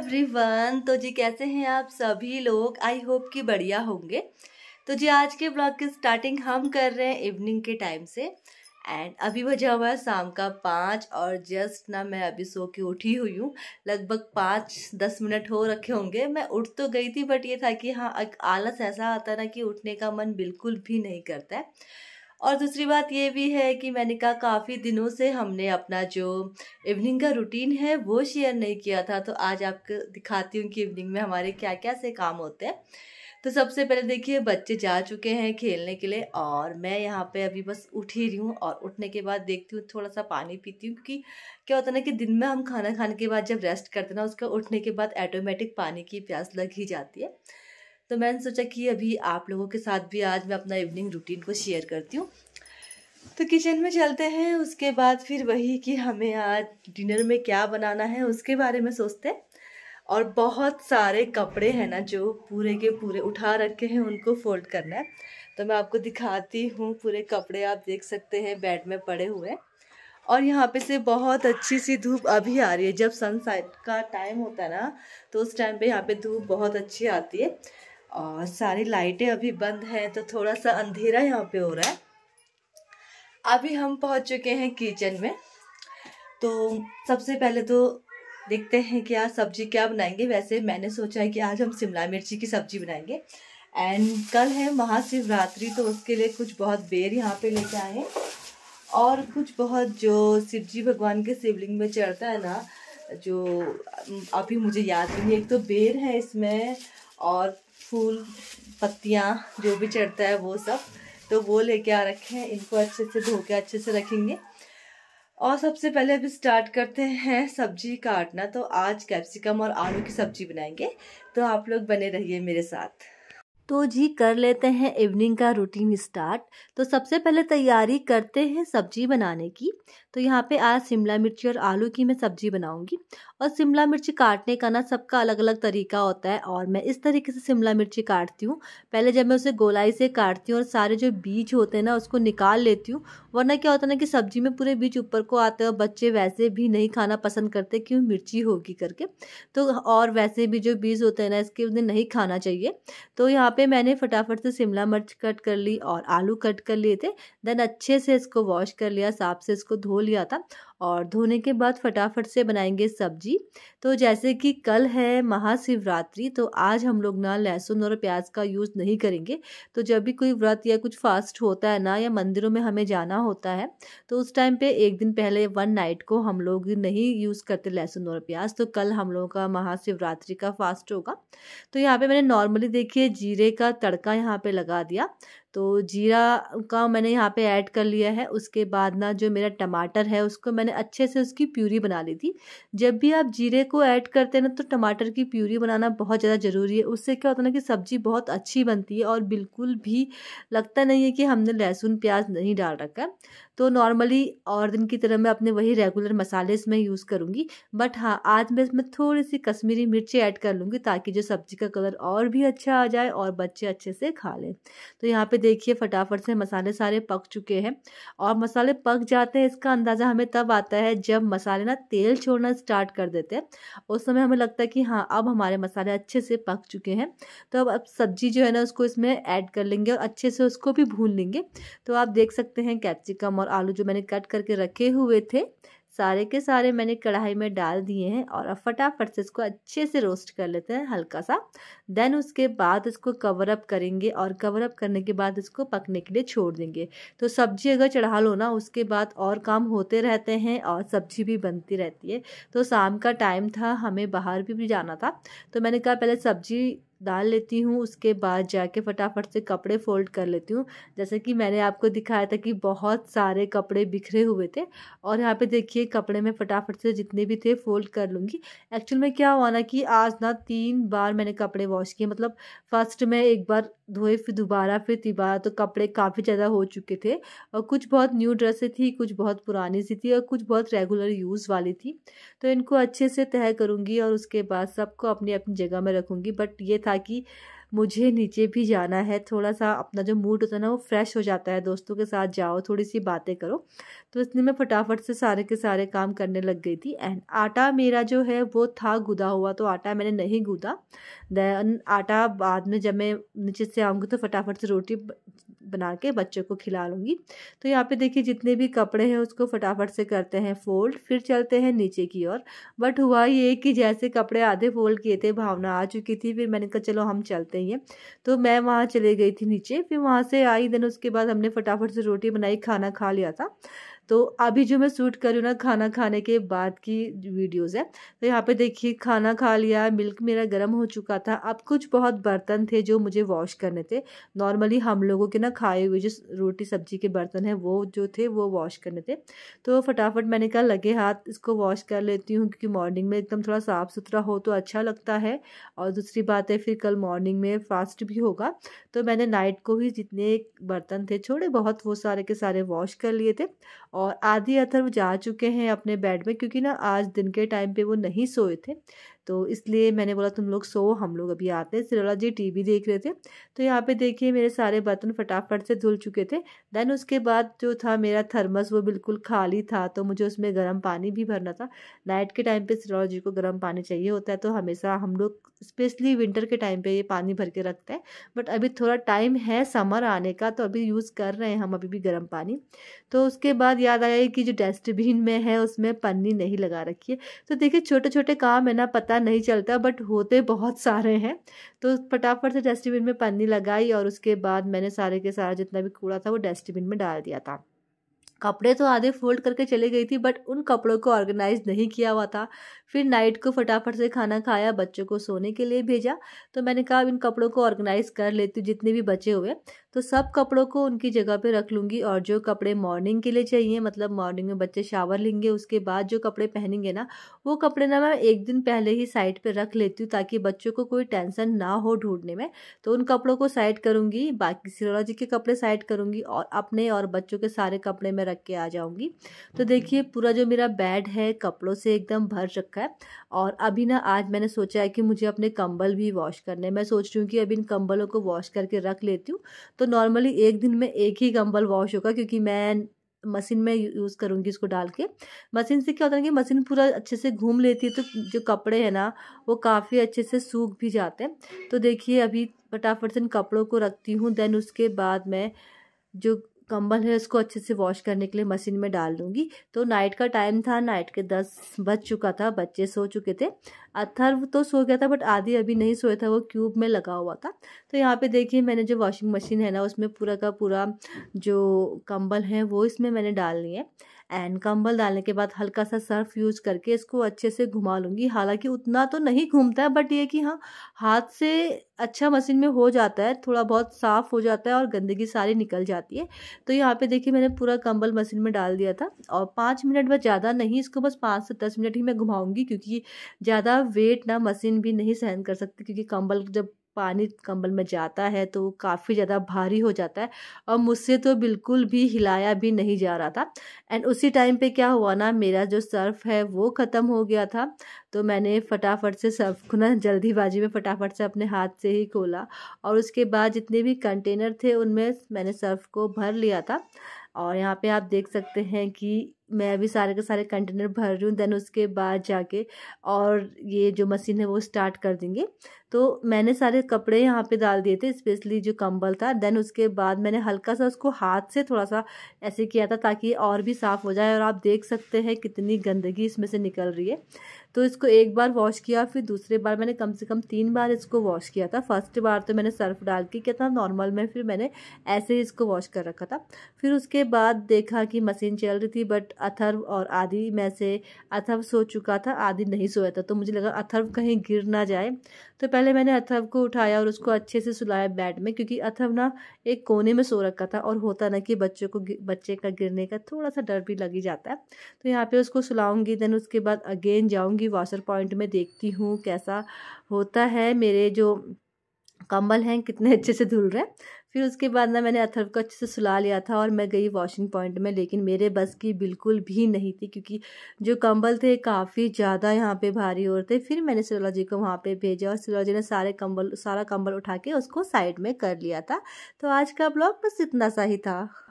everyone तो जी कैसे हैं आप सभी लोग आई होप कि बढ़िया होंगे तो जी आज के ब्लॉग की स्टार्टिंग हम कर रहे हैं इवनिंग के टाइम से एंड अभी बजा हुआ है शाम का पाँच और जस्ट ना मैं अभी सो के उठी हुई हूँ लगभग पाँच दस मिनट हो रखे होंगे मैं उठ तो गई थी बट ये था कि हाँ आलस ऐसा आता ना कि उठने का मन बिल्कुल भी नहीं करता है और दूसरी बात ये भी है कि मैंने कहा काफ़ी दिनों से हमने अपना जो इवनिंग का रूटीन है वो शेयर नहीं किया था तो आज आपको दिखाती हूँ कि इवनिंग में हमारे क्या क्या से काम होते हैं तो सबसे पहले देखिए बच्चे जा चुके हैं खेलने के लिए और मैं यहाँ पे अभी बस उठ ही रही हूँ और उठने के बाद देखती हूँ थोड़ा सा पानी पीती हूँ क्योंकि क्या होता है ना कि दिन में हम खाना खाने के बाद जब रेस्ट करते ना उसका उठने के बाद ऐटोमेटिक पानी की प्यास लग ही जाती है तो मैंने सोचा कि अभी आप लोगों के साथ भी आज मैं अपना इवनिंग रूटीन को शेयर करती हूँ तो किचन में चलते हैं उसके बाद फिर वही कि हमें आज डिनर में क्या बनाना है उसके बारे में सोचते हैं और बहुत सारे कपड़े हैं ना जो पूरे के पूरे उठा रखे हैं उनको फोल्ड करना है तो मैं आपको दिखाती हूँ पूरे कपड़े आप देख सकते हैं बेड में पड़े हुए और यहाँ पे से बहुत अच्छी सी धूप अभी आ रही है जब सनसेट का टाइम होता है ना तो उस टाइम पे यहाँ पे धूप बहुत अच्छी आती है और सारी लाइटें अभी बंद हैं तो थोड़ा सा अंधेरा यहाँ पे हो रहा है अभी हम पहुँच चुके हैं किचन में तो सबसे पहले तो देखते हैं कि आज सब्जी क्या बनाएंगे वैसे मैंने सोचा है कि आज हम शिमला मिर्ची की सब्जी बनाएंगे एंड कल है महाशिवरात्रि तो उसके लिए कुछ बहुत बेर यहाँ पे लेके आए हैं और कुछ बहुत जो शिव जी भगवान के शिवलिंग में चढ़ता है ना जो अभी मुझे याद नहीं नहीं एक तो बेर है इसमें और फूल पत्तियाँ जो भी चढ़ता है वो सब तो वो लेके आ रखे हैं इनको अच्छे से धो के अच्छे से रखेंगे और सबसे पहले अभी स्टार्ट करते हैं सब्जी काटना तो आज कैप्सिकम और आलू की सब्जी बनाएंगे तो आप लोग बने रहिए मेरे साथ तो जी कर लेते हैं इवनिंग का रूटीन स्टार्ट तो सबसे पहले तैयारी करते हैं सब्जी बनाने की तो यहाँ पे आज शिमला मिर्ची और आलू की मैं सब्जी बनाऊंगी और शिमला मिर्ची काटने का ना सबका अलग अलग तरीका होता है और मैं इस तरीके से शिमला मिर्ची काटती हूँ पहले जब मैं उसे गोलाई से काटती हूँ और सारे जो बीज होते हैं ना उसको निकाल लेती हूँ वरना क्या होता है ना कि सब्जी में पूरे बीज ऊपर को आते हैं बच्चे वैसे भी नहीं खाना पसंद करते क्यों मिर्ची होगी करके तो और वैसे भी जो बीज होते हैं ना इसके उन्हें नहीं खाना चाहिए तो यहाँ पर पे मैंने फटाफट से शिमला मिर्च कट कर ली और आलू कट कर लिए थे देन अच्छे से इसको वॉश कर लिया साफ से इसको धो लिया था और धोने के बाद फटाफट से बनाएंगे सब्जी तो जैसे कि कल है महाशिवरात्रि तो आज हम लोग ना लहसुन और प्याज का यूज़ नहीं करेंगे तो जब भी कोई व्रत या कुछ फास्ट होता है ना या मंदिरों में हमें जाना होता है तो उस टाइम पे एक दिन पहले वन नाइट को हम लोग नहीं यूज़ करते लहसुन और प्याज तो कल हम लोगों का महाशिवरात्रि का फास्ट होगा तो यहाँ पर मैंने नॉर्मली देखिए जीरे का तड़का यहाँ पर लगा दिया तो जीरा का मैंने यहाँ पर ऐड कर लिया है उसके बाद ना जो मेरा टमाटर है उसको मैंने मैंने अच्छे से उसकी प्यूरी बना ली थी जब भी आप जीरे को ऐड करते हैं ना तो टमाटर की प्यूरी बनाना बहुत ज़्यादा ज़रूरी है उससे क्या होता है ना कि सब्ज़ी बहुत अच्छी बनती है और बिल्कुल भी लगता नहीं है कि हमने लहसुन प्याज नहीं डाल रखा तो नॉर्मली और दिन की तरह मैं अपने वही रेगुलर मसाले इसमें यूज़ करूँगी बट हाँ आज मैं इसमें थोड़ी सी कश्मीरी मिर्ची ऐड कर लूँगी ताकि जो सब्ज़ी का कलर और भी अच्छा आ जाए और बच्चे अच्छे से खा लें तो यहाँ पे देखिए फटाफट से मसाले सारे पक चुके हैं और मसाले पक जाते हैं इसका अंदाज़ा हमें तब आ आता है जब मसाले ना तेल छोड़ना स्टार्ट कर देते हैं उस समय हमें लगता है कि हाँ अब हमारे मसाले अच्छे से पक चुके हैं तो अब अब सब्जी जो है ना उसको इसमें ऐड कर लेंगे और अच्छे से उसको भी भून लेंगे तो आप देख सकते हैं कैप्सिकम और आलू जो मैंने कट करके रखे हुए थे सारे के सारे मैंने कढ़ाई में डाल दिए हैं और अब फटाफट से इसको अच्छे से रोस्ट कर लेते हैं हल्का सा देन उसके बाद इसको कवर अप करेंगे और कवर अप करने के बाद इसको पकने के लिए छोड़ देंगे तो सब्जी अगर चढ़ा लो ना उसके बाद और काम होते रहते हैं और सब्जी भी बनती रहती है तो शाम का टाइम था हमें बाहर भी, भी जाना था तो मैंने कहा पहले सब्जी डाल लेती हूँ उसके बाद जाके फटाफट से कपड़े फोल्ड कर लेती हूँ जैसे कि मैंने आपको दिखाया था कि बहुत सारे कपड़े बिखरे हुए थे और यहाँ पे देखिए कपड़े में फटाफट से जितने भी थे फोल्ड कर लूँगी एक्चुअल में क्या हुआ ना कि आज ना तीन बार मैंने कपड़े वॉश किए मतलब फर्स्ट में एक बार धोए फिर दोबारा फिर तिबारा तो कपड़े काफ़ी ज़्यादा हो चुके थे और कुछ बहुत न्यू ड्रेसें थी कुछ बहुत पुरानी सी थी और कुछ बहुत रेगुलर यूज़ वाली थी तो इनको अच्छे से तय करूँगी और उसके बाद सबको अपनी अपनी जगह में रखूँगी बट ये था था कि मुझे नीचे भी जाना है थोड़ा सा अपना जो मूड होता है ना वो फ्रेश हो जाता है दोस्तों के साथ जाओ थोड़ी सी बातें करो तो इसलिए मैं फटाफट से सारे के सारे काम करने लग गई थी एंड आटा मेरा जो है वो था गुदा हुआ तो आटा मैंने नहीं गूदा दैन आटा बाद में जब मैं नीचे से आऊँगी तो फटाफट से रोटी बना के बच्चों को खिला लूँगी तो यहाँ पे देखिए जितने भी कपड़े हैं उसको फटाफट से करते हैं फोल्ड फिर चलते हैं नीचे की ओर बट हुआ ये कि जैसे कपड़े आधे फोल्ड किए थे भावना आ चुकी थी फिर मैंने कहा चलो हम चलते ही हैं तो मैं वहाँ चले गई थी नीचे फिर वहाँ से आई देन उसके बाद हमने फटाफट से रोटी बनाई खाना खा लिया था तो अभी जो मैं शूट करी ना खाना खाने के बाद की वीडियोज़ है तो यहाँ पे देखिए खाना खा लिया मिल्क मेरा गर्म हो चुका था अब कुछ बहुत बर्तन थे जो मुझे वॉश करने थे नॉर्मली हम लोगों के ना खाए हुए जो रोटी सब्जी के बर्तन हैं वो जो थे वो वॉश करने थे तो फटाफट मैंने कहा लगे हाथ इसको वॉश कर लेती हूँ क्योंकि मॉर्निंग में एकदम थोड़ा साफ़ सुथरा हो तो अच्छा लगता है और दूसरी बात है फिर कल मॉर्निंग में फास्ट भी होगा तो मैंने नाइट को ही जितने बर्तन थे छोड़े बहुत वो सारे के सारे वॉश कर लिए थे और आधी अथर्व जा चुके हैं अपने बेड में क्योंकि ना आज दिन के टाइम पे वो नहीं सोए थे तो इसलिए मैंने बोला तुम लोग सो हम लोग अभी आते हैं सिरोला जी टीवी देख रहे थे तो यहाँ पे देखिए मेरे सारे बर्तन फटाफट से धुल चुके थे देन उसके बाद जो था मेरा थर्मस वो बिल्कुल खाली था तो मुझे उसमें गर्म पानी भी भरना था नाइट के टाइम पर सिरोला जी को गर्म पानी चाहिए होता है तो हमेशा हम लोग स्पेशली विंटर के टाइम पर ये पानी भर के रखते हैं बट अभी थोड़ा टाइम है समर आने का तो अभी यूज़ कर रहे हैं हम अभी भी गर्म पानी तो उसके बाद याद आया कि जो डस्टबिन में है उसमें पन्नी नहीं लगा रखी है तो देखिए छोटे छोटे काम है ना पता नहीं चलता बट होते बहुत सारे हैं तो फटाफट से डस्टबिन में पन्नी लगाई और उसके बाद मैंने सारे के सारा जितना भी कूड़ा था वो डस्टबिन में डाल दिया था कपड़े तो आधे फोल्ड करके चले गई थी बट उन कपड़ों को ऑर्गेनाइज नहीं किया हुआ था फिर नाइट को फटाफट से खाना खाया बच्चों को सोने के लिए भेजा तो मैंने कहा इन कपड़ों को ऑर्गेनाइज़ कर लेती हूँ जितने भी बचे हुए तो सब कपड़ों को उनकी जगह पे रख लूँगी और जो कपड़े मॉर्निंग के लिए चाहिए मतलब मॉर्निंग में बच्चे शावर लेंगे उसके बाद जो कपड़े पहनेंगे ना वो कपड़े ना मैं एक दिन पहले ही साइड पर रख लेती हूँ ताकि बच्चों को कोई टेंशन ना हो ढूंढने में तो उन कपड़ों को साइड करूँगी बाकी सिरोलॉजी के कपड़े साइड करूँगी और अपने और बच्चों के सारे कपड़े मैं रख के आ जाऊँगी तो देखिए पूरा जो मेरा बेड है कपड़ों से एकदम भर रखा है और अभी ना आज मैंने सोचा है कि मुझे अपने कंबल भी वॉश करने मैं सोच रही हूँ कि अभी इन कंबलों को वॉश करके रख लेती हूँ तो नॉर्मली एक दिन में एक ही कंबल वॉश होगा क्योंकि मैं मशीन में यूज़ करूँगी इसको डाल के मशीन से क्या होता है कि मशीन पूरा अच्छे से घूम लेती है तो जो कपड़े हैं ना वो काफ़ी अच्छे से सूख भी जाते हैं तो देखिए अभी फटाफट से इन कपड़ों को रखती हूँ देन उसके बाद मैं जो कंबल है उसको अच्छे से वॉश करने के लिए मशीन में डाल दूंगी तो नाइट का टाइम था नाइट के दस बज चुका था बच्चे सो चुके थे अथर्व तो सो गया था बट आदि अभी नहीं सोया था वो क्यूब में लगा हुआ था तो यहाँ पे देखिए मैंने जो वॉशिंग मशीन है ना उसमें पूरा का पूरा जो कंबल है वो इसमें मैंने डाल लिया है एंड कंबल डालने के बाद हल्का सा सर्फ यूज करके इसको अच्छे से घुमा लूँगी हालांकि उतना तो नहीं घूमता है बट ये कि हाँ हाथ से अच्छा मशीन में हो जाता है थोड़ा बहुत साफ़ हो जाता है और गंदगी सारी निकल जाती है तो यहाँ पे देखिए मैंने पूरा कंबल मशीन में डाल दिया था और पाँच मिनट बस ज़्यादा नहीं इसको बस पाँच से दस मिनट ही मैं घुमाऊँगी क्योंकि ज़्यादा वेट ना मशीन भी नहीं सहन कर सकती क्योंकि कंबल जब पानी कंबल में जाता है तो काफ़ी ज़्यादा भारी हो जाता है और मुझसे तो बिल्कुल भी हिलाया भी नहीं जा रहा था एंड उसी टाइम पे क्या हुआ ना मेरा जो सर्फ़ है वो ख़त्म हो गया था तो मैंने फटाफट से सर्फ को ना जल्दीबाजी में फटाफट से अपने हाथ से ही खोला और उसके बाद जितने भी कंटेनर थे उनमें मैंने सर्फ को भर लिया था और यहाँ पर आप देख सकते हैं कि मैं अभी सारे के सारे कंटेनर भर रही हूँ देन उसके बाद जाके और ये जो मशीन है वो स्टार्ट कर देंगे तो मैंने सारे कपड़े यहाँ पे डाल दिए थे स्पेशली जो कंबल था देन उसके बाद मैंने हल्का सा उसको हाथ से थोड़ा सा ऐसे किया था ताकि और भी साफ़ हो जाए और आप देख सकते हैं कितनी गंदगी इसमें से निकल रही है तो इसको एक बार वॉश किया फिर दूसरे बार मैंने कम से कम तीन बार इसको वॉश किया था फर्स्ट बार तो मैंने सर्फ डाल के किया था नॉर्मल में फिर मैंने ऐसे ही इसको वॉश कर रखा था फिर उसके बाद देखा कि मशीन चल रही थी बट अथर्व और आदि में से अथर्व सो चुका था आदि नहीं सोया था तो मुझे लगा अथर्व कहीं गिर ना जाए तो पहले मैंने अथर्व को उठाया और उसको अच्छे से सुलाया बेड में क्योंकि अथर्व ना एक कोने में सो रखा था और होता ना कि बच्चे को बच्चे का गिरने का थोड़ा सा डर भी लग ही जाता है तो यहाँ पर उसको सुलाऊंगी देन उसके बाद अगेन जाऊँगी वाशर पॉइंट में देखती हूँ कैसा होता है मेरे जो कंबल हैं कितने अच्छे से धुल रहे हैं फिर उसके बाद ना मैंने अथर्व को अच्छे से सुला लिया था और मैं गई वॉशिंग पॉइंट में लेकिन मेरे बस की बिल्कुल भी नहीं थी क्योंकि जो कंबल थे काफ़ी ज़्यादा यहाँ पे भारी और थे फिर मैंने सुरला जी को वहाँ पे भेजा और सुरला जी ने सारे कंबल सारा कंबल उठा के उसको साइड में कर लिया था तो आज का ब्लॉग बस इतना सा ही था